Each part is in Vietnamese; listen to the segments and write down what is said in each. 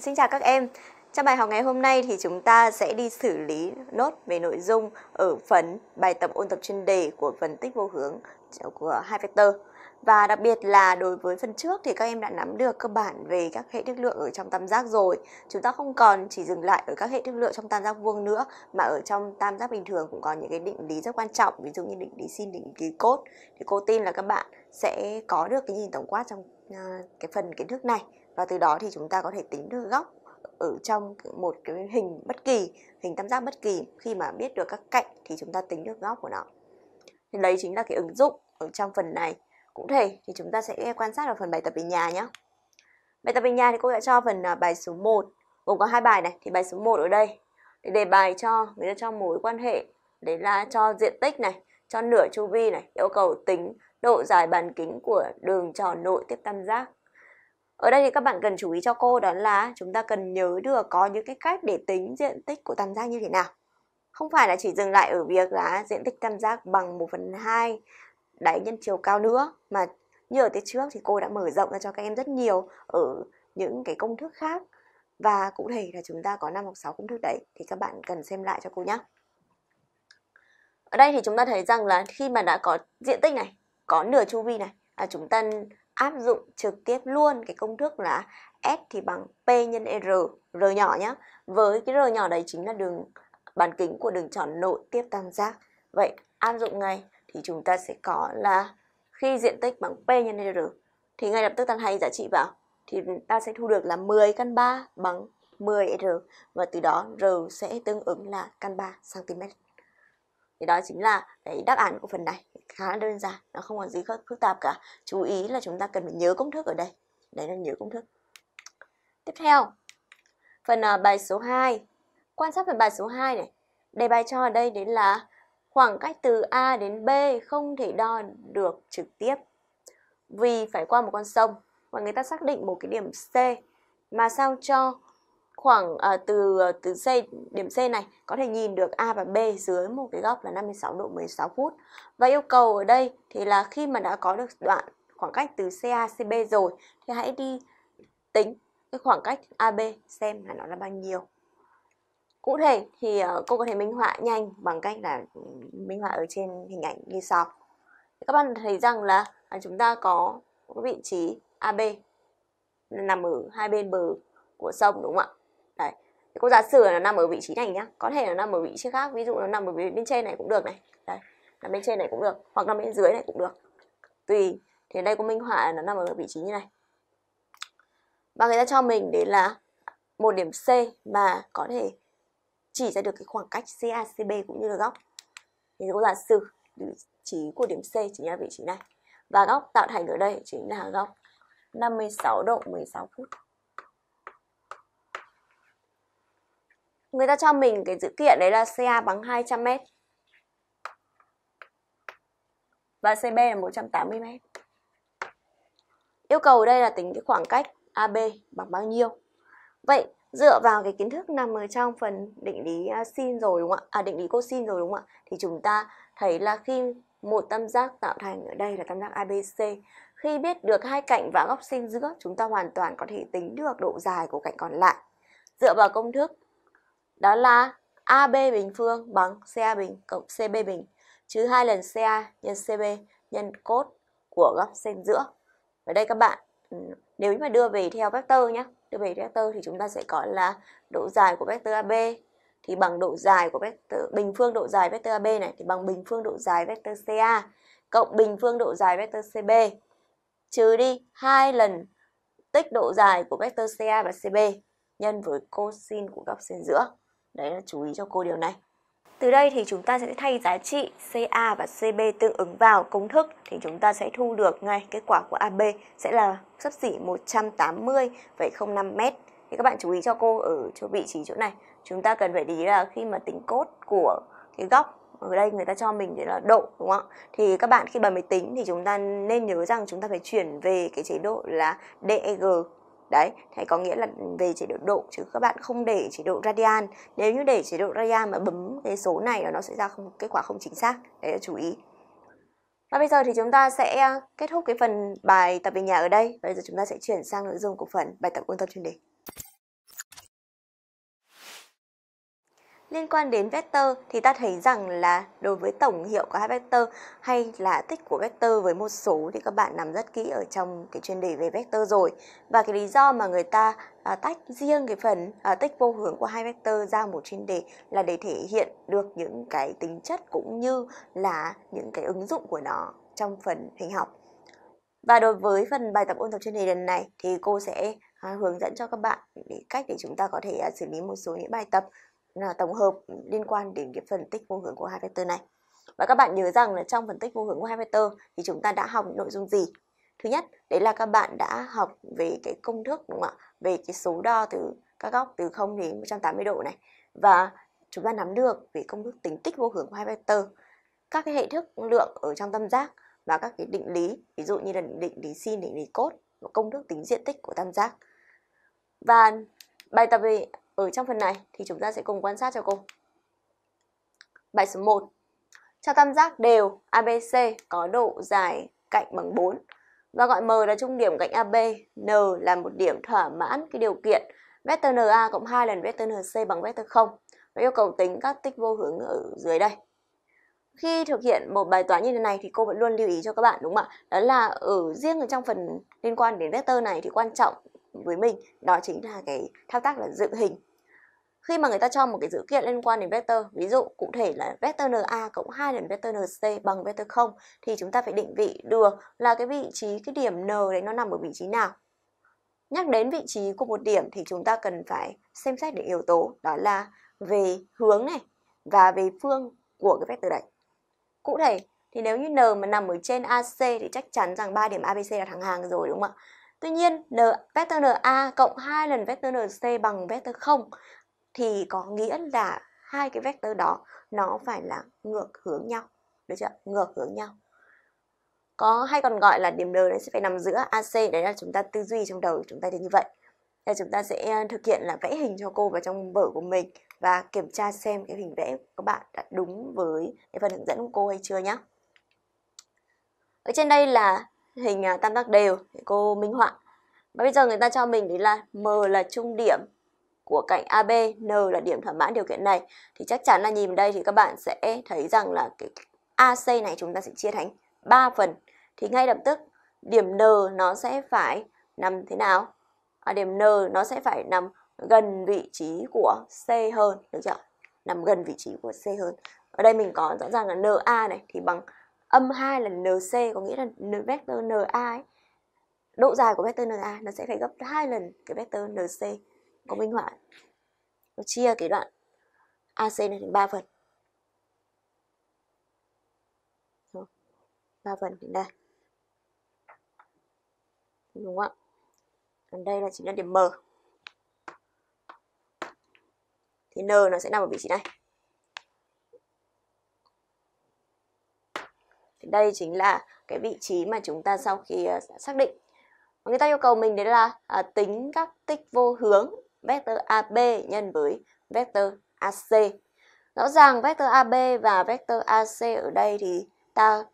Xin chào các em. Trong bài học ngày hôm nay thì chúng ta sẽ đi xử lý nốt về nội dung ở phần bài tập ôn tập chuyên đề của phân tích vô hướng của hai vector. Và đặc biệt là đối với phần trước thì các em đã nắm được cơ bản về các hệ thức lượng ở trong tam giác rồi. Chúng ta không còn chỉ dừng lại ở các hệ thức lượng trong tam giác vuông nữa mà ở trong tam giác bình thường cũng có những cái định lý rất quan trọng, ví dụ như định lý sin, định lý cốt. Thì cô tin là các bạn sẽ có được cái nhìn tổng quát trong à, cái phần kiến thức này và từ đó thì chúng ta có thể tính được góc ở trong một cái hình bất kỳ hình tam giác bất kỳ khi mà biết được các cạnh thì chúng ta tính được góc của nó thì đấy chính là cái ứng dụng ở trong phần này cụ thể thì chúng ta sẽ quan sát ở phần bài tập về nhà nhé bài tập về nhà thì cô đã cho phần à, bài số 1 gồm có hai bài này thì bài số 1 ở đây để đề bài cho người ta cho mối quan hệ đấy là cho diện tích này cho nửa chu vi này yêu cầu tính độ dài bán kính của đường tròn nội tiếp tam giác ở đây thì các bạn cần chú ý cho cô đó là chúng ta cần nhớ được có những cái cách để tính diện tích của tam giác như thế nào. Không phải là chỉ dừng lại ở việc là diện tích tam giác bằng 1 phần 2 đáy nhân chiều cao nữa mà như ở tiết trước thì cô đã mở rộng ra cho các em rất nhiều ở những cái công thức khác và cụ thể là chúng ta có 5 hoặc 6 công thức đấy thì các bạn cần xem lại cho cô nhé. Ở đây thì chúng ta thấy rằng là khi mà đã có diện tích này, có nửa chu vi này, là chúng ta áp dụng trực tiếp luôn cái công thức là S thì bằng P nhân R, R nhỏ nhá. Với cái R nhỏ đấy chính là đường bán kính của đường tròn nội tiếp tam giác. Vậy áp dụng ngay thì chúng ta sẽ có là khi diện tích bằng P nhân R thì ngay lập tức ta thay giá trị vào thì ta sẽ thu được là 10 căn 3 bằng 10R và từ đó R sẽ tương ứng là căn 3 cm thì đó chính là cái đáp án của phần này khá là đơn giản nó không còn gì phức tạp cả chú ý là chúng ta cần phải nhớ công thức ở đây đấy là nhớ công thức tiếp theo phần ờ, bài số 2 quan sát phần bài số 2 này đề bài cho ở đây đến là khoảng cách từ A đến B không thể đo được trực tiếp vì phải qua một con sông và người ta xác định một cái điểm C mà sao cho khoảng à, từ ờ, từ C điểm C này có thể nhìn được A và B dưới một cái góc là 56 độ 16 phút. Và yêu cầu ở đây thì là khi mà đã có được đoạn khoảng cách từ CA CB rồi thì hãy đi tính cái khoảng cách AB xem là nó là bao nhiêu. Cụ thể thì ờ, cô có thể minh họa nhanh bằng cách là ừ, minh họa ở trên hình ảnh như sau. Các bạn thấy rằng là à, chúng ta có vị trí AB nằm ở hai bên bờ của sông đúng không ạ? đấy cô giả sử là nó nằm ở vị trí này nhá có thể là nằm ở vị trí khác ví dụ nó nằm ở bên trên này cũng được này đấy nằm bên trên này cũng được hoặc nằm bên dưới này cũng được tùy thì đây của minh họa nó nằm ở vị trí như này và người ta cho mình đấy là một điểm C mà có thể chỉ ra được cái khoảng cách CA, CB cũng như là góc thì cô giả sử vị trí của điểm C chính là vị trí này và góc tạo thành ở đây chính là góc 56 độ 16 phút người ta cho mình cái dữ kiện đấy là CA bằng 200 m và CB là 180 m. Yêu cầu đây là tính cái khoảng cách AB bằng bao nhiêu. Vậy dựa vào cái kiến thức nằm ở trong phần định lý à, sin rồi đúng không ạ? À định lý cosin rồi đúng không ạ? Thì chúng ta thấy là khi một tam giác tạo thành ở đây là tam giác ABC khi biết được hai cạnh và góc sin giữa, chúng ta hoàn toàn có thể tính được độ dài của cạnh còn lại. Dựa vào công thức đó là AB bình phương bằng CA bình cộng CB bình trừ hai lần CA nhân CB nhân cos của góc xen giữa. Ở đây các bạn ừ, nếu như mà đưa về theo vector nhé, đưa về vector thì chúng ta sẽ có là độ dài của vector AB thì bằng độ dài của vector bình phương độ dài vector AB này thì bằng bình phương độ dài vector CA cộng bình phương độ dài vector CB trừ đi hai lần tích độ dài của vector CA và CB nhân với cosin của góc xen giữa đấy là chú ý cho cô điều này từ đây thì chúng ta sẽ thay giá trị CA và CB tương ứng vào công thức thì chúng ta sẽ thu được ngay kết quả của AB sẽ là sấp xỉ 180,05m. Thì các bạn chú ý cho cô ở chỗ vị trí chỗ này. Chúng ta cần phải để ý là khi mà tính cốt của cái góc ở đây người ta cho mình đấy là độ đúng không ạ? Thì các bạn khi bấm máy tính thì chúng ta nên nhớ rằng chúng ta phải chuyển về cái chế độ là DEG đấy thế có nghĩa là về chế độ độ chứ các bạn không để chế độ radian nếu như để chế độ radian mà bấm cái số này là nó sẽ ra không, kết quả không chính xác đấy là chú ý và bây giờ thì chúng ta sẽ à, kết thúc cái phần bài tập về nhà ở đây bây giờ chúng ta sẽ chuyển sang nội dung của phần bài tập ôn tập chuyên đề Liên quan đến vector thì ta thấy rằng là đối với tổng hiệu của hai vector hay là tích của vector với một số thì các bạn nắm rất kỹ ở trong cái chuyên đề về vector rồi. Và cái lý do mà người ta à, tách riêng cái phần à, tích vô hướng của hai vector ra một chuyên đề là để thể hiện được những cái tính chất cũng như là những cái ứng dụng của nó trong phần hình học. Và đối với phần bài tập ôn tập chuyên đề lần này thì cô sẽ à, hướng dẫn cho các bạn để cách để chúng ta có thể à, xử lý một số những bài tập Ờ, tổng hợp liên quan đến cái phân tích vô hướng của hai vector này. Và các bạn nhớ rằng là trong phân tích vô hướng của hai vector thì chúng ta đã học nội dung gì? Thứ nhất, đấy là các bạn đã học về cái công thức đúng không ạ? Về cái số đo từ các góc từ 0 đến 180 độ này. Và chúng ta nắm được về công thức tính tích vô hướng của hai vector, các cái hệ thức lượng ở trong tam giác và các cái định lý, ví dụ như là định lý sin, định lý cốt, công thức tính diện tích của tam giác. Và bài tập về ở trong phần này thì chúng ta sẽ cùng quan sát cho cô. Bài số 1. Cho tam giác đều ABC có độ dài cạnh bằng 4 và gọi M là trung điểm cạnh AB, N là một điểm thỏa mãn cái điều kiện vector NA cộng 2 lần vector NC bằng vector 0. Nó yêu cầu tính các tích vô hướng ở dưới đây. Khi thực hiện một bài toán như thế này thì cô vẫn luôn lưu ý cho các bạn đúng không ạ? Đó là ở riêng ở trong phần liên quan đến vector này thì quan trọng với mình đó chính là cái thao tác là dựng hình khi mà người ta cho một cái dữ kiện liên quan đến vector ví dụ cụ thể là vector na cộng 2 lần vector nc bằng vector 0 thì chúng ta phải định vị được là cái vị trí cái điểm n đấy nó nằm ở vị trí nào nhắc đến vị trí của một điểm thì chúng ta cần phải xem xét đến yếu tố đó là về hướng này và về phương của cái vector đấy cụ thể thì nếu như n mà nằm ở trên ac thì chắc chắn rằng ba điểm abc là thẳng hàng rồi đúng không ạ Tuy nhiên, n, vector na cộng 2 lần vector nc bằng vector 0 thì có nghĩa là hai cái vectơ đó nó phải là ngược hướng nhau được chưa ngược hướng nhau có hay còn gọi là điểm N nó sẽ phải nằm giữa AC đấy là chúng ta tư duy trong đầu chúng ta thì như vậy thì chúng ta sẽ ờ, thực hiện là vẽ hình cho cô vào trong vở của mình và kiểm tra xem cái hình vẽ các bạn đã đúng với cái phần hướng dẫn của cô hay chưa nhé. Ở trên đây là hình à, tam giác đều cô minh họa. Và bây giờ người ta cho mình đấy là M là trung điểm của cạnh AB, N là điểm thỏa mãn điều kiện này thì chắc chắn là nhìn đây thì các bạn sẽ thấy rằng là cái AC này chúng ta sẽ chia thành 3 phần thì ngay lập tức điểm N nó sẽ phải nằm thế nào? À, điểm N nó sẽ phải nằm gần vị trí của C hơn, được chưa? Nằm gần vị trí của C hơn. Ở đây mình có rõ ràng là NA này thì bằng âm 2 lần NC có nghĩa là vector NA ấy. Độ dài của vector NA nó sẽ phải gấp 2 lần cái vector NC có minh họa nó chia cái đoạn AC này thành 3 phần Đó. 3 phần thành đây đúng không ạ còn đây là chính là điểm M thì N nó sẽ nằm ở vị trí này thì đây chính là cái vị trí mà chúng ta sau khi à, xác định người ta yêu cầu mình đấy là à, tính các tích vô hướng vector AB nhân với vector AC. Rõ ràng vector AB và vector AC ở đây thì ta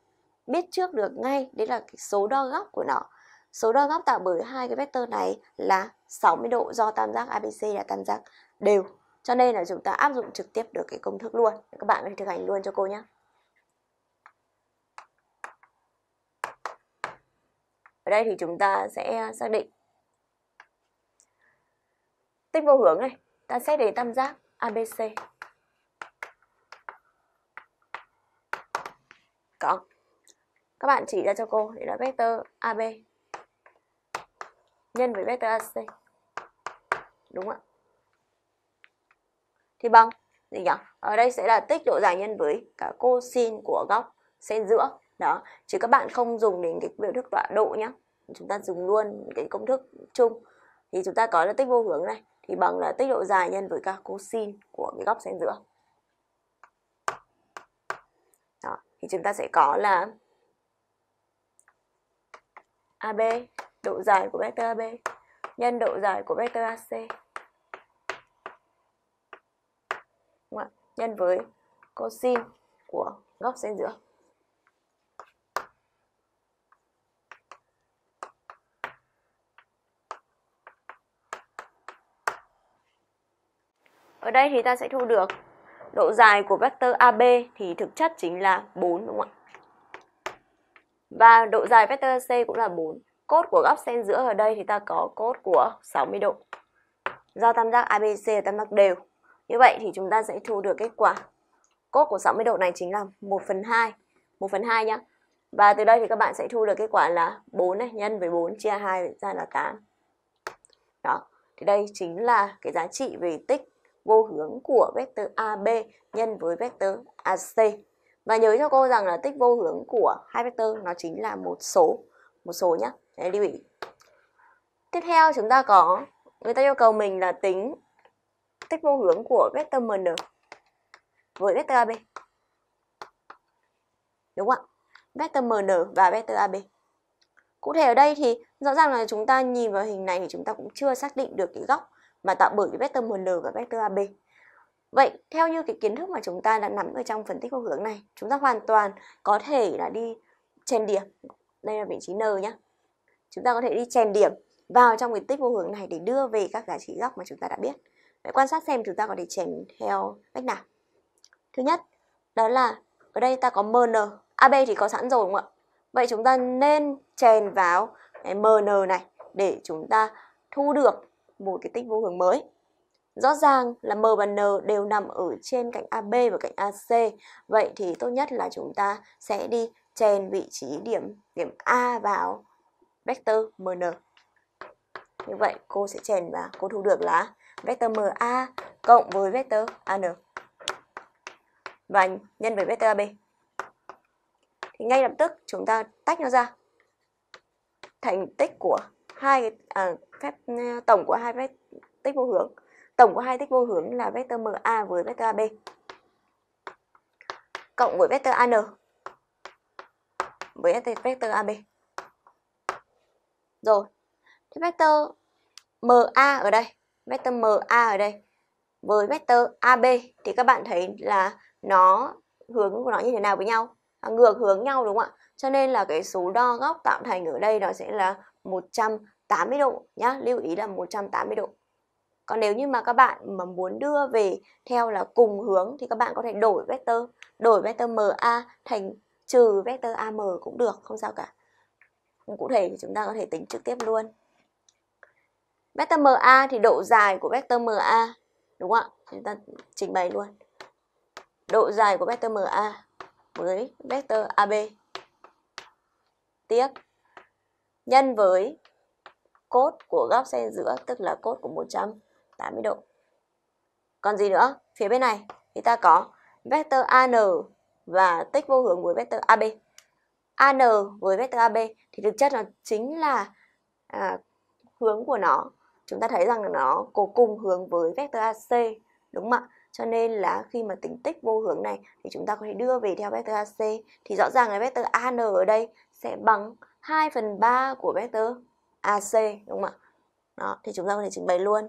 biết trước được ngay đấy là cái số đo góc của nó. Số đo góc tạo bởi hai cái vector này là 60 độ do tam giác ABC là tam giác đều. Cho nên là chúng ta áp dụng trực tiếp được cái công thức luôn. Các bạn có thể thực hành luôn cho cô nhé. Ở đây thì chúng ta sẽ xác định tích vô hướng này ta xét đến tam giác abc có các bạn chỉ ra cho cô để là vector ab nhân với vector ac đúng ạ thì bằng gì nhỉ ở đây sẽ là tích độ dài nhân với cả cosine của góc xen giữa đó chứ các bạn không dùng đến cái biểu thức tọa độ nhé chúng ta dùng luôn cái công thức chung thì chúng ta có là tích vô hướng này thì bằng là tích độ dài nhân với cả cosin của cái góc xen giữa. Đó, thì chúng ta sẽ có là AB độ dài của vector AB nhân độ dài của vector AC. Đúng không Nhân với cosin của góc xen giữa. Ở đây thì ta sẽ thu được độ dài của vector AB thì thực chất chính là 4 đúng không ạ? Và độ dài vector C cũng là 4. Cốt của góc xen giữa ở đây thì ta có cốt của 60 độ. Do tam giác ABC là tam giác đều. Như vậy thì chúng ta sẽ thu được kết quả. Cốt của 60 độ này chính là 1 phần 2. 1 phần 2 nhá. Và từ đây thì các bạn sẽ thu được kết quả là 4 này nhân với 4 chia 2 ra là 8. Đó. Thì đây chính là cái giá trị về tích vô hướng của vector AB nhân với vector AC. Và nhớ cho cô rằng là tích vô hướng của hai vector nó chính là một số, một số nhá. Đấy, lưu ý. Tiếp theo chúng ta có người ta yêu cầu mình là tính tích vô hướng của vector MN với vector AB. Đúng không ạ? Vector MN và vector AB. Cụ thể ở đây thì rõ ràng là chúng ta nhìn vào hình này thì chúng ta cũng chưa xác định được cái góc mà tạo bởi vector MN và vector AB. Vậy theo như cái kiến thức mà chúng ta đã nắm ở trong phân tích vô hướng này, chúng ta hoàn toàn có thể là đi chèn điểm. Đây là vị trí N nhá. Chúng ta có thể đi chèn điểm vào trong cái tích vô hướng này để đưa về các giá trị góc mà chúng ta đã biết. Vậy quan sát xem chúng ta có thể chèn theo cách nào. Thứ nhất, đó là ở đây ta có MN, AB thì có sẵn rồi đúng không ạ? Vậy chúng ta nên chèn vào cái MN này để chúng ta thu được một cái tích vô hướng mới. Rõ ràng là M và N đều nằm ở trên cạnh AB và cạnh AC. Vậy thì tốt nhất là chúng ta sẽ đi chèn vị trí điểm điểm A vào vector MN. Như vậy cô sẽ chèn và cô thu được là vector MA cộng với vector AN và nhân với vector AB. Thì ngay lập tức chúng ta tách nó ra thành tích của hai cái à, phép ừ, tổng của hai phép tích vô hướng tổng của hai tích vô hướng là vector MA với vector AB cộng với vector AN với vector AB rồi thế vector MA ở đây vector MA ở đây với vector AB thì các bạn thấy là nó hướng của nó như thế nào với nhau à, ngược hướng nhau đúng không ạ cho nên là cái số đo góc tạo thành ở đây nó sẽ là 100 180 độ nhá, lưu ý là 180 độ. Còn nếu như mà các bạn mà muốn đưa về theo là cùng hướng thì các bạn có thể đổi vector, đổi vector MA thành trừ vector AM cũng được, không sao cả. Cụ thể thì chúng ta có thể tính trực tiếp luôn. Vector MA thì độ dài của vector MA, đúng không ạ? Chúng ta trình bày luôn. Độ dài của vector MA với vector AB. Tiếp nhân với cốt của góc xe giữa tức là cốt của 180 độ. Còn gì nữa? Phía bên này thì ta có vector AN và tích vô hướng với vector AB. AN với vector AB thì thực chất nó chính là à, hướng của nó. Chúng ta thấy rằng là nó có cùng hướng với vector AC đúng không ạ? Cho nên là khi mà tính tích vô hướng này thì chúng ta có thể đưa về theo vector AC thì rõ ràng là vector AN ở đây sẽ bằng 2 phần 3 của vector AC đúng không ạ? Đó, thì chúng ta có thể trình bày luôn.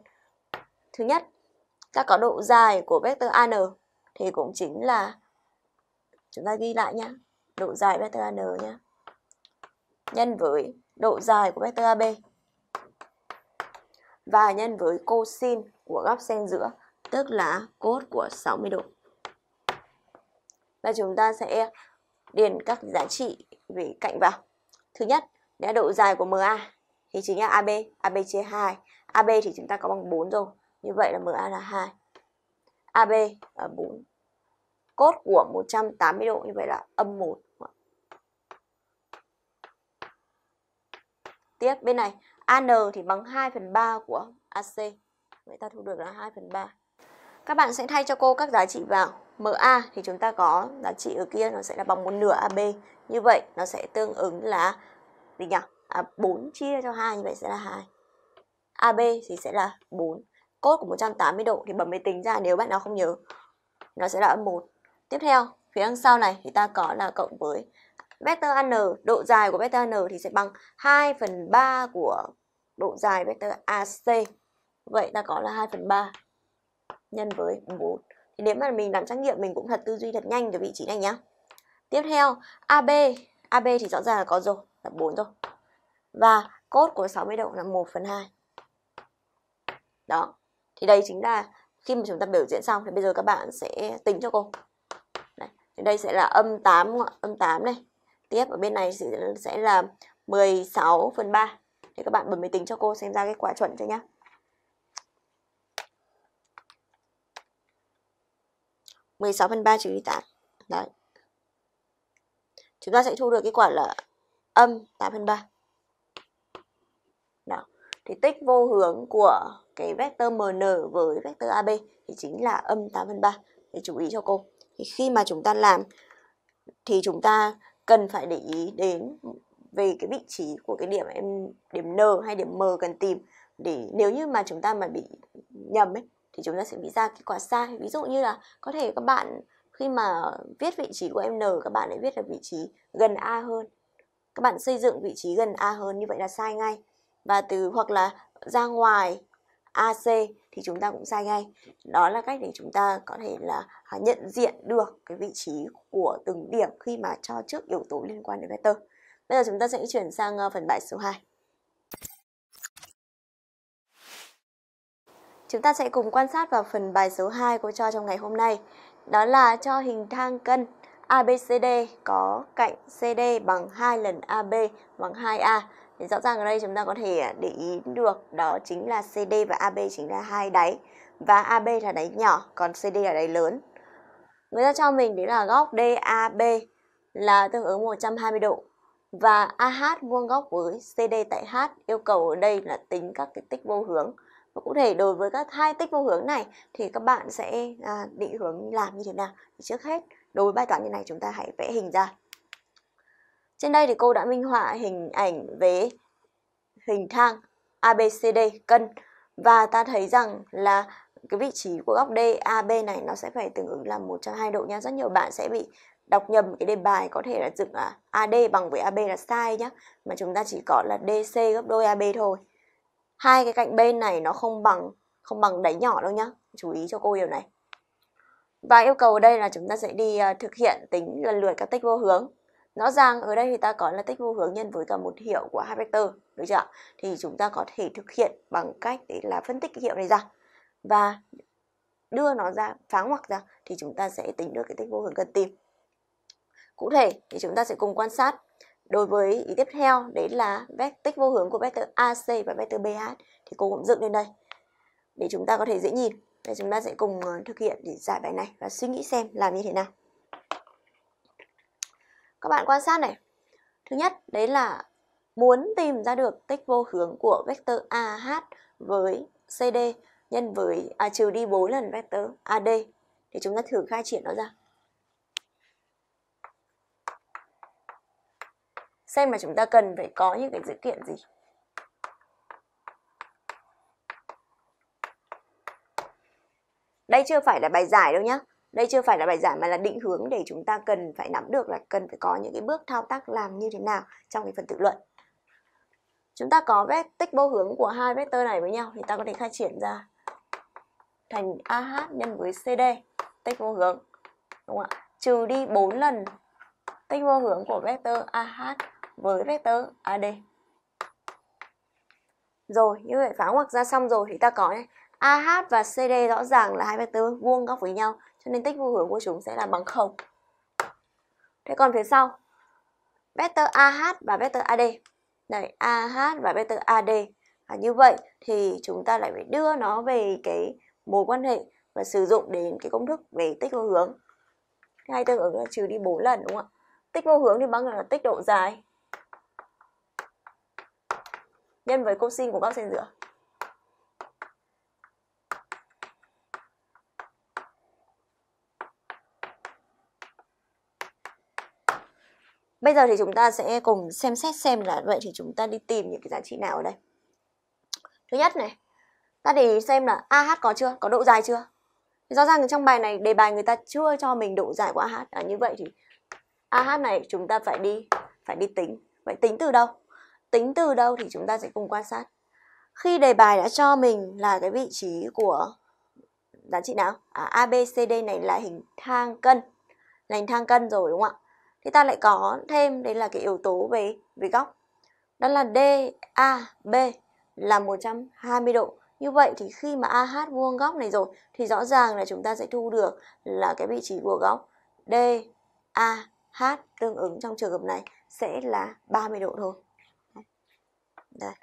Thứ nhất, các có độ dài của vector AN thì cũng chính là chúng ta ghi lại nhá, độ dài vector AN nhá. Nhân với độ dài của vector AB và nhân với cosin của góc xen giữa, tức là cos của 60 độ. Và chúng ta sẽ điền các giá trị về cạnh vào. Thứ nhất, là độ dài của MA thì chính là AB, AB chia 2. AB thì chúng ta có bằng 4 rồi. Như vậy là MA là 2. AB ở 4. Cốt của 180 độ như vậy là âm 1. Tiếp bên này, AN thì bằng 2 phần 3 của AC. Vậy ta thu được là 2 phần 3. Các bạn sẽ thay cho cô các giá trị vào. MA thì chúng ta có giá trị ở kia nó sẽ là bằng một nửa AB. Như vậy nó sẽ tương ứng là gì nhỉ? à, 4 chia cho 2 như vậy sẽ là 2 AB thì sẽ là 4 cốt của 180 độ thì bấm máy tính ra nếu bạn nào không nhớ nó sẽ là âm 1 tiếp theo phía đằng sau này thì ta có là cộng với vector n độ dài của vector n thì sẽ bằng 2 phần 3 của độ dài vector AC vậy ta có là 2 phần 3 nhân với 4 thì nếu mà mình làm trắc nghiệm mình cũng thật tư duy thật nhanh cái vị trí này nhá tiếp theo AB AB thì rõ ràng là có rồi là 4 rồi và cos của 60 độ là 1 phần 2. Đó. Thì đây chính là khi mà chúng ta biểu diễn xong thì bây giờ các bạn sẽ tính cho cô. Đây, thì đây sẽ là âm 8 âm 8 này. Tiếp ở bên này sẽ là 16 phần 3. Thì các bạn bấm máy tính cho cô xem ra kết quả chuẩn cho nhá. mười sáu phần ba trừ đi tám Đấy Chúng ta sẽ thu được kết quả là âm tám phần ba thì tích vô hướng của cái vector MN với vector AB thì chính là âm 8 phần 3. Để chú ý cho cô. Thì khi mà chúng ta làm thì chúng ta cần phải để ý đến về cái vị trí của cái điểm em điểm N hay điểm M cần tìm để nếu như mà chúng ta mà bị nhầm ấy thì chúng ta sẽ bị ra kết quả sai. Ví dụ như là có thể các bạn khi mà viết vị trí của em N các bạn lại viết là vị trí gần A hơn. Các bạn xây dựng vị trí gần A hơn như vậy là sai ngay và từ hoặc là ra ngoài AC thì chúng ta cũng sai ngay. Đó là cách để chúng ta có thể là à, nhận diện được cái vị trí của từng điểm khi mà cho trước yếu tố liên quan đến vector. Bây giờ chúng ta sẽ chuyển sang à, phần bài số 2. Chúng ta sẽ cùng quan sát vào phần bài số 2 cô cho trong ngày hôm nay. Đó là cho hình thang cân ABCD có cạnh CD bằng 2 lần AB bằng 2A thì rõ ràng ở đây chúng ta có thể à, để ý được đó chính là CD và AB chính là hai đáy và AB là đáy nhỏ còn CD là đáy lớn người ta cho mình đấy là góc DAB là tương ứng 120 độ và AH vuông góc với CD tại H yêu cầu ở đây là tính các cái tích vô hướng và cụ thể đối với các hai tích vô hướng này thì các bạn sẽ à, định hướng làm như thế nào trước hết đối với bài toán như này chúng ta hãy vẽ hình ra trên đây thì cô đã minh họa hình ảnh về hình thang ABCD cân và ta thấy rằng là cái vị trí của góc DAB này nó sẽ phải tương ứng là 120 độ nha. Rất nhiều bạn sẽ bị đọc nhầm cái đề bài có thể là dựng là AD bằng với AB là sai nhá. Mà chúng ta chỉ có là DC gấp đôi AB thôi. Hai cái cạnh bên này nó không bằng không bằng đáy nhỏ đâu nhá. Chú ý cho cô điều này. Và yêu cầu ở đây là chúng ta sẽ đi ờ, thực hiện tính lần lượt các tích vô hướng. Rõ ràng ở đây thì ta có là tích vô hướng nhân với cả một hiệu của hai vectơ, được chưa? Thì chúng ta có thể thực hiện bằng cách đấy là phân tích cái hiệu này ra và đưa nó ra phá ngoặc ra thì chúng ta sẽ tính được cái tích vô hướng cần tìm. Cụ thể thì chúng ta sẽ cùng quan sát đối với ý tiếp theo đấy là vector tích vô hướng của vector AC và vector BH thì cô cũng dựng lên đây để chúng ta có thể dễ nhìn. Và chúng ta sẽ cùng ờ, thực hiện để giải bài này và suy nghĩ xem làm như thế nào các bạn quan sát này thứ nhất đấy là muốn tìm ra được tích vô hướng của vector AH với CD nhân với à, trừ đi 4 lần vector AD thì chúng ta thử khai triển nó ra. Xem mà chúng ta cần phải có những cái dữ kiện gì. Đây chưa phải là bài giải đâu nhé đây chưa phải là bài giảng mà là định hướng để chúng ta cần phải nắm được là cần phải có những cái bước thao tác làm như thế nào trong cái phần tự luận chúng ta có vết tích vô hướng của hai vectơ này với nhau thì ta có thể khai triển ra thành AH nhân với CD tích vô hướng đúng không ạ trừ đi 4 lần tích vô hướng của vectơ AH với vectơ AD rồi như vậy phá ngoặc ra xong rồi thì ta có này AH và CD rõ ràng là hai vectơ vuông góc với nhau cho nên tích vô hướng của chúng sẽ là bằng 0. Thế còn phía sau, vector AH và vector AD. Đây, AH và vector AD. À, như vậy thì chúng ta lại phải đưa nó về cái mối quan hệ và sử dụng đến cái công thức về tích vô hướng. Hay tương ứng là trừ đi 4 lần đúng không ạ? Tích vô hướng thì bằng là tích độ dài nhân với cosin của góc xen giữa. Bây giờ thì chúng ta sẽ cùng xem xét xem là vậy thì chúng ta đi tìm những cái giá trị nào ở đây. Thứ nhất này, ta để xem là AH có chưa, có độ dài chưa. rõ ràng trong bài này đề bài người ta chưa cho mình độ dài của AH. À, như vậy thì AH này chúng ta phải đi phải đi tính. Vậy tính từ đâu? Tính từ đâu thì chúng ta sẽ cùng quan sát. Khi đề bài đã cho mình là cái vị trí của giá trị nào? À, ABCD này là hình thang cân. Là hình thang cân rồi đúng không ạ? thì ta lại có thêm đấy là cái yếu tố về về góc đó là DAB là 120 độ như vậy thì khi mà AH vuông góc này rồi thì rõ ràng là chúng ta sẽ thu được là cái vị trí của góc DAH tương ứng trong trường hợp này sẽ là 30 độ thôi. Đây.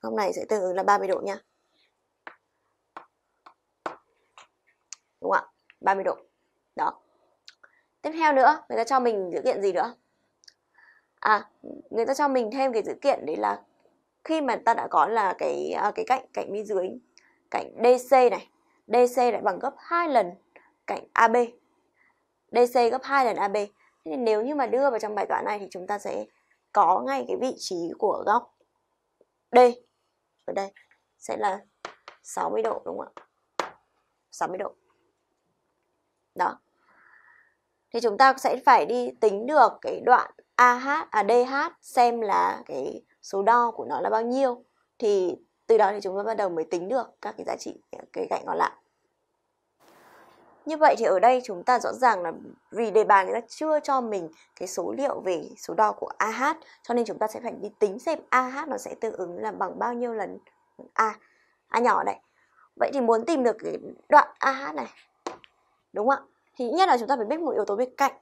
Góc này sẽ tương ứng là 30 độ nha. Đúng không ạ? 30 độ. Đó tiếp theo nữa người ta cho mình dữ kiện gì nữa à người ta cho mình thêm cái dữ kiện đấy là khi mà ta đã có là cái à, cái cạnh cạnh bên dưới cạnh DC này DC lại bằng gấp 2 lần cạnh AB DC gấp 2 lần AB Thế nên nếu như mà đưa vào trong bài toán này thì chúng ta sẽ có ngay cái vị trí của góc D ở đây sẽ là 60 độ đúng không ạ 60 độ đó thì chúng ta sẽ phải đi tính được cái đoạn AH, à DH xem là cái số đo của nó là bao nhiêu thì từ đó thì chúng ta bắt đầu mới tính được các cái giá trị cái cạnh còn lại như vậy thì ở đây chúng ta rõ ràng là vì đề bài người ta chưa cho mình cái số liệu về số đo của AH cho nên chúng ta sẽ phải đi tính xem AH nó sẽ tương ứng là bằng bao nhiêu lần A A nhỏ này. Vậy thì muốn tìm được cái đoạn AH này đúng không ạ? thì nhất là chúng ta phải biết một yếu tố bên cạnh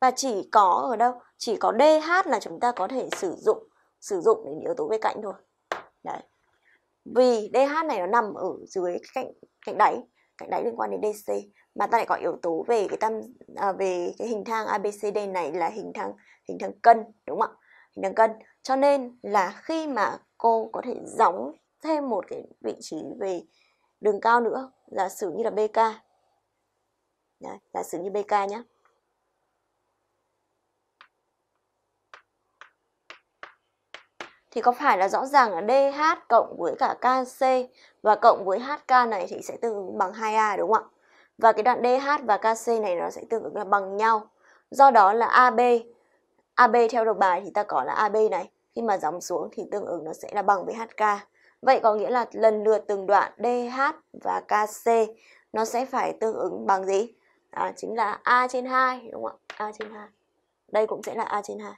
và chỉ có ở đâu chỉ có DH là chúng ta có thể sử dụng sử dụng đến yếu tố bên cạnh thôi đấy vì DH này nó nằm ở dưới cạnh cạnh đáy cạnh đáy liên quan đến DC mà ta lại có yếu tố về cái tam à, về cái hình thang ABCD này là hình thang hình thang cân đúng không ạ hình thang cân cho nên là khi mà cô có thể gióng thêm một cái vị trí về đường cao nữa giả sử như là BK Đấy, giả sử như BK nhé thì có phải là rõ ràng là DH cộng với cả KC và cộng với HK này thì sẽ tương ứng bằng 2A đúng không ạ? Và cái đoạn DH và KC này nó sẽ tương ứng là bằng nhau. Do đó là AB, AB theo đầu bài thì ta có là AB này. Khi mà dòng xuống thì tương ứng nó sẽ là bằng với HK. Vậy có nghĩa là lần lượt từng đoạn DH và KC nó sẽ phải tương ứng bằng gì? đó à, chính là a trên 2 đúng không ạ a trên 2 đây cũng sẽ là a trên 2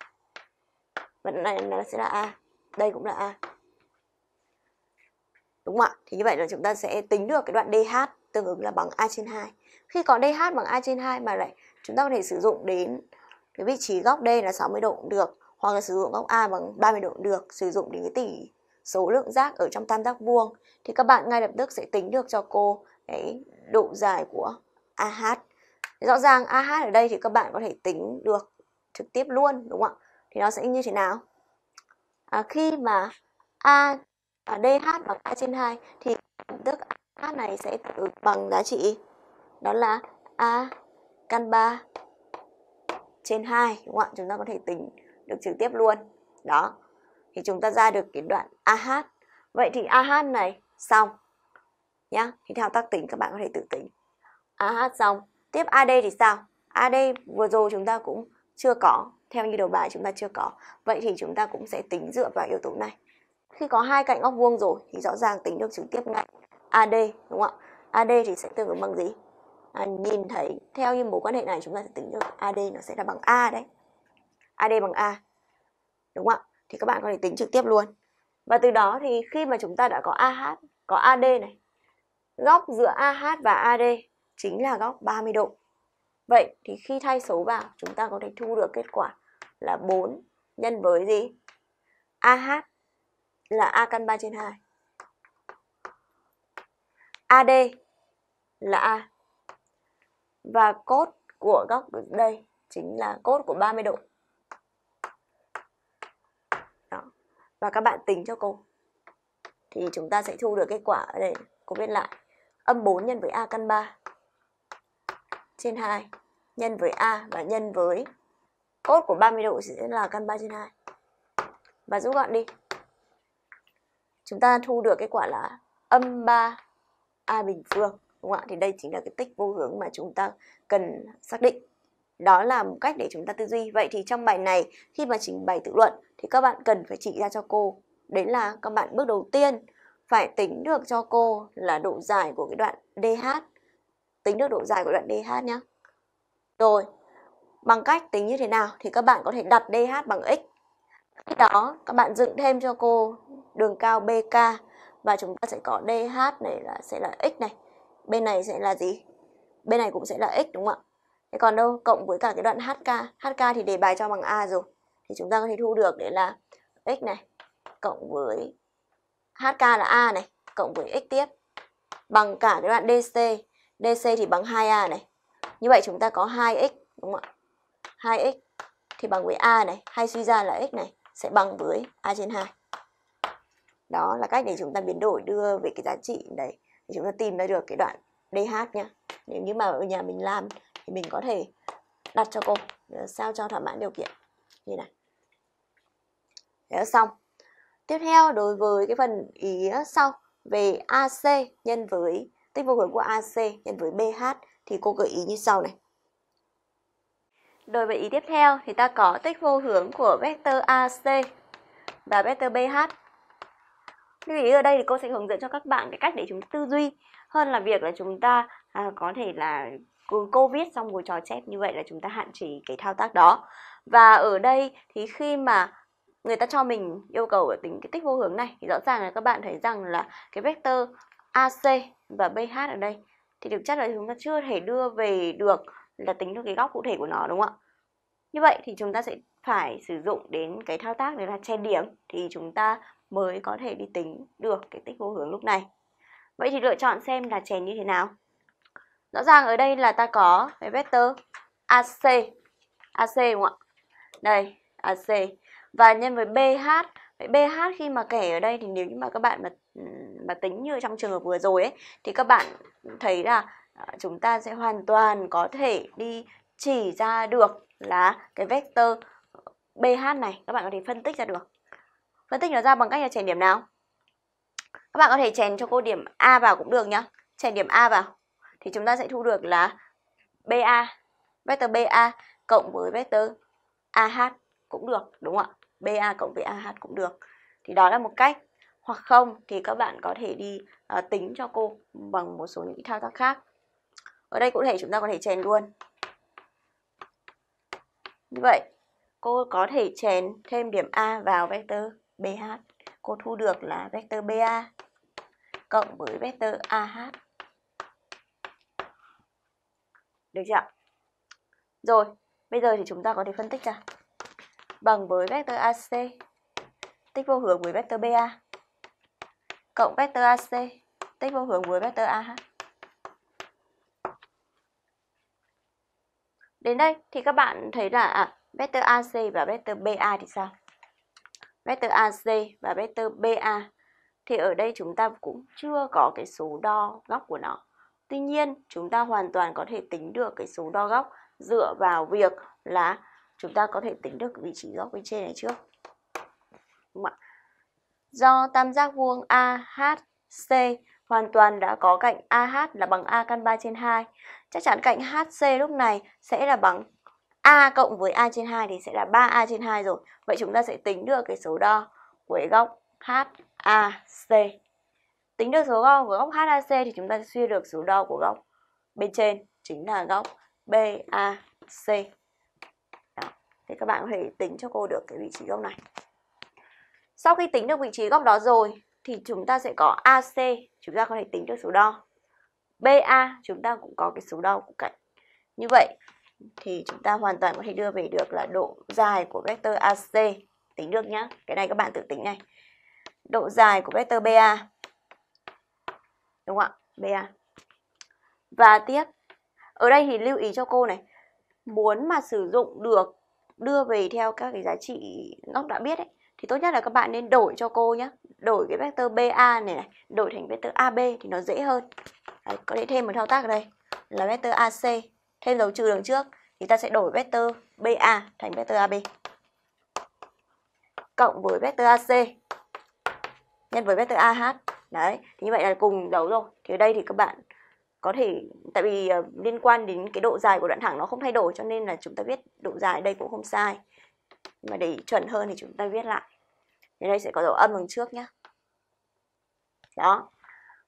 và này nó sẽ là a đây cũng là a đúng không ạ thì như vậy là chúng ta sẽ tính được cái đoạn DH tương ứng là bằng a trên 2 khi có DH bằng a trên 2 mà lại chúng ta có thể sử dụng đến cái vị trí góc D là 60 độ cũng được hoặc là sử dụng góc A bằng 30 độ cũng được sử dụng đến cái tỷ số lượng giác ở trong tam giác vuông thì các bạn ngay lập tức sẽ tính được cho cô cái độ dài của AH thì rõ ràng AH ở đây thì các bạn có thể tính được trực tiếp luôn đúng không ạ thì nó sẽ như thế nào à, khi mà A à, DH bằng A trên 2 thì tức AH này sẽ tự bằng giá trị đó là A căn 3 trên 2 đúng không ạ chúng ta có thể tính được trực tiếp luôn đó thì chúng ta ra được cái đoạn AH vậy thì AH này xong nhá thì theo tác tính các bạn có thể tự tính AH xong tiếp AD thì sao AD vừa rồi chúng ta cũng chưa có theo như đầu bài chúng ta chưa có vậy thì chúng ta cũng sẽ tính dựa vào yếu tố này khi có hai cạnh góc vuông rồi thì rõ ràng tính được trực tiếp ngay AD đúng không ạ AD thì sẽ tương ứng bằng gì à, nhìn thấy theo như mối quan hệ này chúng ta sẽ tính được AD nó sẽ là bằng A đấy AD bằng A đúng không ạ thì các bạn có thể tính trực tiếp luôn và từ đó thì khi mà chúng ta đã có AH có AD này góc giữa AH và AD chính là góc 30 độ. Vậy thì khi thay số vào chúng ta có thể thu được kết quả là 4 nhân với gì? AH là A căn 3 trên 2. AD là A. Và cốt của góc đây chính là cốt của 30 độ. Đó. Và các bạn tính cho cô. Thì chúng ta sẽ thu được kết quả ở đây. Cô viết lại. Âm 4 nhân với A căn 3 trên 2 nhân với A và nhân với cốt của 30 độ sẽ là căn 3 trên 2. Và rút gọn đi. Chúng ta thu được kết quả là âm 3 A bình phương. Đúng không ạ? Thì đây chính là cái tích vô hướng mà chúng ta cần xác định. Đó là một cách để chúng ta tư duy. Vậy thì trong bài này, khi mà trình bày tự luận, thì các bạn cần phải chỉ ra cho cô. Đấy là các bạn bước đầu tiên phải tính được cho cô là độ dài của cái đoạn DH tính được độ dài của đoạn DH nhé. Rồi, bằng cách tính như thế nào thì các bạn có thể đặt DH bằng x. Khi đó các bạn dựng thêm cho cô đường cao BK và chúng ta sẽ có DH này là sẽ là x này. Bên này sẽ là gì? Bên này cũng sẽ là x đúng không ạ? Thế còn đâu cộng với cả cái đoạn HK, HK thì đề bài cho bằng A rồi. Thì chúng ta có thể thu được để là x này cộng với HK là A này cộng với x tiếp bằng cả cái đoạn DC DC thì bằng 2A này. Như vậy chúng ta có 2x đúng không ạ? 2x thì bằng với A này, hay suy ra là x này sẽ bằng với A trên 2. Đó là cách để chúng ta biến đổi đưa về cái giá trị đấy để chúng ta tìm ra được cái đoạn DH nhá. Nếu như mà ở nhà mình làm thì mình có thể đặt cho cô ờ, sao cho thỏa mãn điều kiện như này. Đấy xong. Tiếp theo đối với cái phần ý sau về AC nhân với tích vô hướng của AC nhân với BH thì cô gợi ý như sau này. Đối với ý tiếp theo thì ta có tích vô hướng của vector AC và vector BH. Lưu ý ở đây thì cô sẽ hướng dẫn cho các bạn cái cách để chúng tư duy hơn là việc là chúng ta à, có thể là cô viết xong rồi trò chép như vậy là chúng ta hạn chế cái thao tác đó. Và ở đây thì khi mà người ta cho mình yêu cầu ở tính cái tích vô hướng này thì rõ ràng là các bạn thấy rằng là cái vector AC và BH ở đây thì thực chất là chúng ta chưa thể đưa về được là tính được cái góc cụ thể của nó đúng không ạ? Như vậy thì chúng ta sẽ phải sử dụng đến cái thao tác đấy là che điểm thì chúng ta mới có thể đi tính được cái tích vô hướng lúc này. Vậy thì lựa chọn xem là chèn như thế nào. Rõ ràng ở đây là ta có cái vector AC. AC đúng không ạ? Đây, AC. Và nhân với BH. Vậy BH khi mà kẻ ở đây thì nếu như mà các bạn mà và tính như trong trường hợp vừa rồi ấy thì các bạn thấy là ờ, chúng ta sẽ hoàn toàn có thể đi chỉ ra được là cái vector BH này các bạn có thể phân tích ra được. Phân tích nó ra bằng cách là chèn điểm nào? Các bạn có thể chèn cho cô điểm A vào cũng được nhá. Chèn điểm A vào thì chúng ta sẽ thu được là BA, vector BA cộng với vector AH cũng được đúng không ạ? BA cộng với AH cũng được. Thì đó là một cách hoặc không thì các bạn có thể đi uh, tính cho cô bằng một số những thao tác khác ở đây cụ thể chúng ta có thể chèn luôn như vậy cô có thể chèn thêm điểm A vào vector BH cô thu được là vector BA cộng với vector AH được chưa rồi bây giờ thì chúng ta có thể phân tích ra bằng với vector AC tích vô hướng với vector BA cộng vector AC tích vô hướng với vector AH. Đến đây thì các bạn thấy là à, vector AC và vector BA thì sao? Vector AC và vector BA thì ở đây chúng ta cũng chưa có cái số đo góc của nó. Tuy nhiên, chúng ta hoàn toàn có thể tính được cái số đo góc dựa vào việc là chúng ta có thể tính được vị trí góc bên trên này trước. Đúng không ạ? do tam giác vuông AHC hoàn toàn đã có cạnh AH là bằng A căn 3 trên 2. Chắc chắn cạnh HC lúc này sẽ là bằng A cộng với A trên 2 thì sẽ là 3A trên 2 rồi. Vậy chúng ta sẽ tính được cái số đo của góc HAC. Tính được số đo của góc HAC thì chúng ta sẽ suy được số đo của góc bên trên chính là góc BAC. Đó. Thì các bạn có thể tính cho cô được cái vị trí góc này. Sau khi tính được vị trí góc đó rồi thì chúng ta sẽ có AC, chúng ta có thể tính được số đo. BA chúng ta cũng có cái số đo của cạnh. Như vậy thì chúng ta hoàn toàn có thể đưa về được là độ dài của vector AC tính được nhá. Cái này các bạn tự tính này. Độ dài của vector BA. Đúng không ạ? BA. Và tiếp. Ở đây thì lưu ý cho cô này, muốn mà sử dụng được đưa về theo các cái giá trị góc đã biết ấy thì tốt nhất là các bạn nên đổi cho cô nhé đổi cái vector BA này này đổi thành vector AB thì nó dễ hơn Đấy, có thể thêm một thao tác ở đây là vector AC thêm dấu trừ đằng trước thì ta sẽ đổi vector BA thành vector AB cộng với vector AC nhân với vector AH đấy thì như vậy là cùng dấu rồi thì ở đây thì các bạn có thể tại vì uh, liên quan đến cái độ dài của đoạn thẳng nó không thay đổi cho nên là chúng ta biết độ dài đây cũng không sai mà để chuẩn hơn thì chúng ta viết lại thì đây sẽ có dấu âm đằng trước nhé đó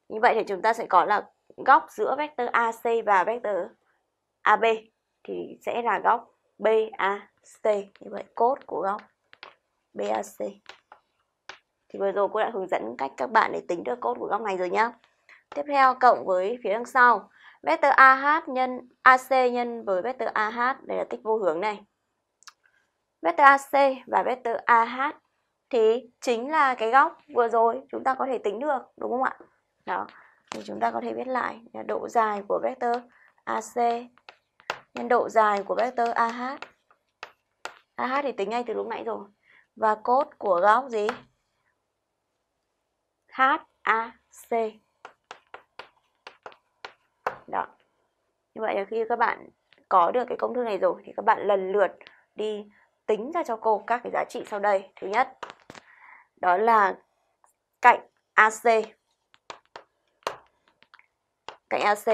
như vậy thì chúng ta sẽ có là góc giữa vector AC và vector AB thì sẽ là góc BAC như vậy cốt của góc BAC thì vừa rồi cô đã hướng dẫn cách các bạn để tính được cốt của góc này rồi nhá tiếp theo cộng với phía đằng sau vector AH nhân AC nhân với vector AH đây là tích vô hướng này vector AC và vector AH thì chính là cái góc vừa rồi chúng ta có thể tính được đúng không ạ? Đó. Thì chúng ta có thể viết lại là độ dài của vector AC nhân độ dài của vector AH. AH thì tính ngay từ lúc nãy rồi. Và cốt của góc gì? HAC. Đó. Như vậy là khi các bạn có được cái công thức này rồi thì các bạn lần lượt đi tính ra cho cô các cái giá trị sau đây. Thứ nhất, đó là cạnh AC. Cạnh AC,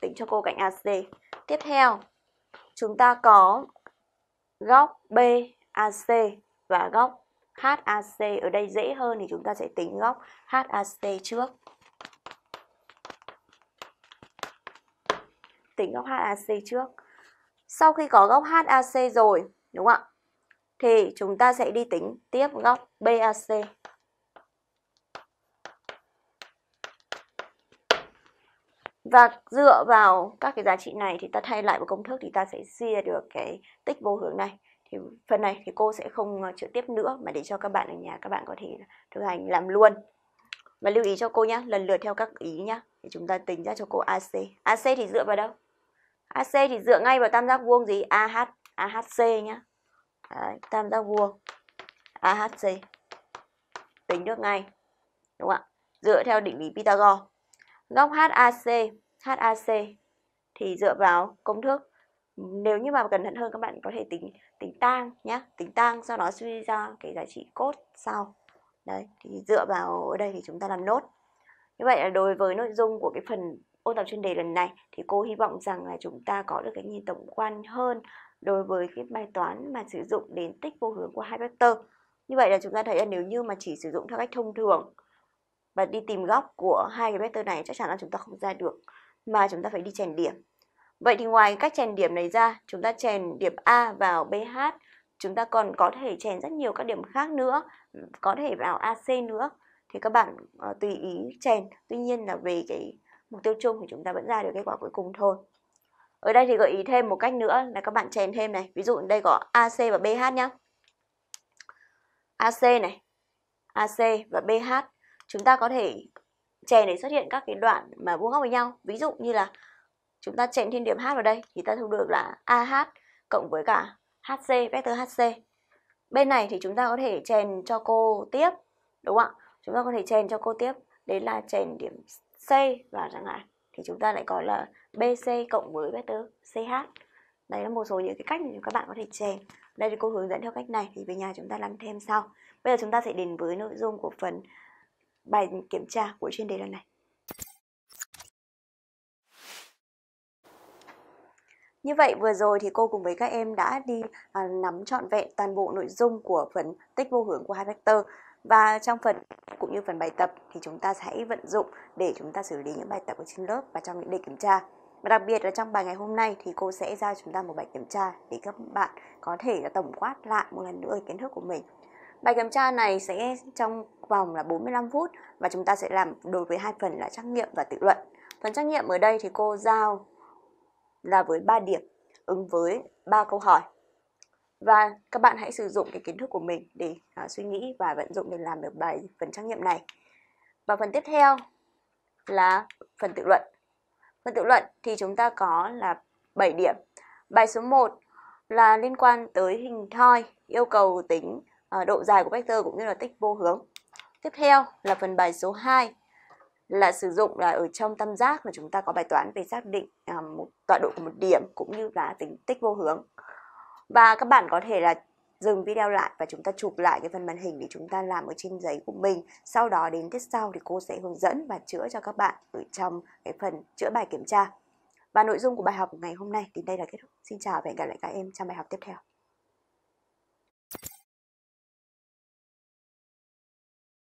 tính cho cô cạnh AC. Tiếp theo, chúng ta có góc BAC và góc HAC. Ở đây dễ hơn thì chúng ta sẽ tính góc HAC trước. Tính góc HAC trước. Sau khi có góc HAC rồi, đúng không ạ? thì chúng ta sẽ đi tính tiếp góc BAC. Và dựa vào các cái giá trị này thì ta thay lại vào công thức thì ta sẽ chia được cái tích vô hướng này. Thì phần này thì cô sẽ không ờ, chữa tiếp nữa mà để cho các bạn ở nhà các bạn có thể thực hành làm luôn. Và lưu ý cho cô nhé, lần lượt theo các ý nhé. Để chúng ta tính ra cho cô AC. AC thì dựa vào đâu? AC thì dựa ngay vào tam giác vuông gì? AH, AHC nhé. Đấy, tam giác vuông AHC tính được ngay đúng không ạ dựa theo định lý Pythagore góc HAC HAC thì dựa vào công thức nếu như mà cẩn thận hơn các bạn có thể tính tính tang nhé tính tang sau đó suy ra cái giá trị cốt sau đấy thì dựa vào ở đây thì chúng ta làm nốt như vậy là đối với nội dung của cái phần ôn tập chuyên đề lần này thì cô hy vọng rằng là chúng ta có được cái nhìn tổng quan hơn đối với cái bài toán mà sử dụng đến tích vô hướng của hai vector. Như vậy là chúng ta thấy là nếu như mà chỉ sử dụng theo cách thông thường và đi tìm góc của hai cái vector này chắc chắn là chúng ta không ra được mà chúng ta phải đi chèn điểm. Vậy thì ngoài cách chèn điểm này ra, chúng ta chèn điểm A vào BH, chúng ta còn có thể chèn rất nhiều các điểm khác nữa, có thể vào AC nữa. Thì các bạn uh, tùy ý chèn, tuy nhiên là về cái mục tiêu chung thì chúng ta vẫn ra được kết quả cuối cùng thôi. Ở đây thì gợi ý thêm một cách nữa là các bạn chèn thêm này. Ví dụ đây có AC và BH nhá. AC này, AC và BH. Chúng ta có thể chèn để xuất hiện các cái đoạn mà vuông góc với nhau. Ví dụ như là chúng ta chèn thêm điểm H vào đây thì ta thu được là AH cộng với cả HC, vector HC. Bên này thì chúng ta có thể chèn cho cô tiếp, đúng không ạ? Chúng ta có thể chèn cho cô tiếp, đấy là chèn điểm C và chẳng hạn. Thì chúng ta lại có là BC cộng với vector CH đấy là một số những cái cách mà các bạn có thể chèn đây thì cô hướng dẫn theo cách này thì về nhà chúng ta làm thêm sau bây giờ chúng ta sẽ đến với nội dung của phần bài kiểm tra của chuyên đề lần này Như vậy vừa rồi thì cô cùng với các em đã đi à, nắm trọn vẹn toàn bộ nội dung của phần tích vô hướng của hai vector và trong phần cũng như phần bài tập thì chúng ta sẽ vận dụng để chúng ta xử lý những bài tập ở trên lớp và trong những đề kiểm tra. Và đặc biệt là trong bài ngày hôm nay thì cô sẽ giao chúng ta một bài kiểm tra để các bạn có thể là tổng quát lại một lần nữa kiến thức của mình. Bài kiểm tra này sẽ trong vòng là 45 phút và chúng ta sẽ làm đối với hai phần là trắc nghiệm và tự luận. Phần trắc nghiệm ở đây thì cô giao là với 3 điểm ứng với 3 câu hỏi. Và các bạn hãy sử dụng cái kiến thức của mình để à, suy nghĩ và vận dụng để làm được bài phần trắc nghiệm này. Và phần tiếp theo là phần tự luận. Phần tự luận thì chúng ta có là 7 điểm. Bài số 1 là liên quan tới hình thoi, yêu cầu tính uh, độ dài của vectơ cũng như là tích vô hướng. Tiếp theo là phần bài số 2 là sử dụng là ở trong tam giác mà chúng ta có bài toán về xác định uh, một tọa độ của một điểm cũng như là tính tích vô hướng. Và các bạn có thể là dừng video lại và chúng ta chụp lại cái phần màn hình để chúng ta làm ở trên giấy của mình sau đó đến tiết sau thì cô sẽ hướng dẫn và chữa cho các bạn ở trong cái phần chữa bài kiểm tra và nội dung của bài học ngày hôm nay đến đây là kết thúc xin chào và hẹn gặp lại các em trong bài học tiếp theo